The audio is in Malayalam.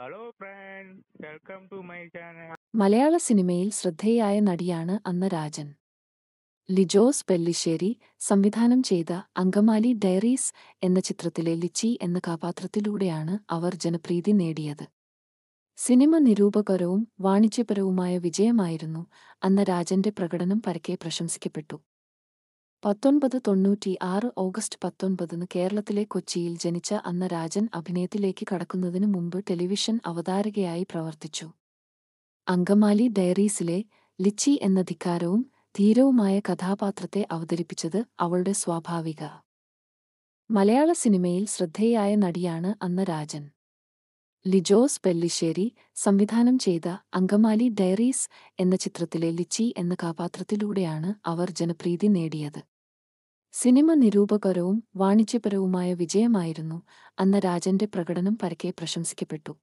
hello friends welcome to my channel മലയാള സിനിമയിൽ ശ്രദ്ധേയായ നടിയാണ് അന്ന രാജൻ ലിജോസ് പെല്ലിശ്ശേരി സംവിധാനം ചെയ്ത അങ്കമാലി ഡയറീസ് എന്ന ചിത്രത്തിലെ ലിച്ചി എന്ന കഥാപാത്രത്തിലൂടെയാണ് അവർ ജനപ്രീതി നേടിയത് സിനിമ നിരൂപകരവും വാണിജ്യപരവുമായ വിജയമായിരുന്നു അന്ന രാജന്റെ പ്രകടനം പരക്കെ പ്രശംസിക്കപ്പെട്ടു പത്തൊൻപത് തൊണ്ണൂറ്റി ആറ് ഓഗസ്റ്റ് പത്തൊൻപതിന് കേരളത്തിലെ കൊച്ചിയിൽ ജനിച്ച അന്ന രാജൻ അഭിനയത്തിലേക്ക് കടക്കുന്നതിനു മുമ്പ് ടെലിവിഷൻ അവതാരകയായി പ്രവർത്തിച്ചു അങ്കമാലി ഡയറീസിലെ ലിച്ചി എന്ന ധിക്കാരവും ധീരവുമായ കഥാപാത്രത്തെ അവതരിപ്പിച്ചത് അവളുടെ സ്വാഭാവിക മലയാള സിനിമയിൽ ശ്രദ്ധേയായ നടിയാണ് അന്ന രാജൻ ലിജോസ് പെല്ലിശ്ശേരി സംവിധാനം ചെയ്ത അങ്കമാലി ഡയറീസ് എന്ന ചിത്രത്തിലെ ലിച്ചി എന്ന കഥാപാത്രത്തിലൂടെയാണ് അവർ ജനപ്രീതി നേടിയത് സിനിമ നിരൂപകരവും വാണിജ്യപരവുമായ വിജയമായിരുന്നു അന്ന് രാജന്റെ പ്രകടനം പരക്കെ പ്രശംസിക്കപ്പെട്ടു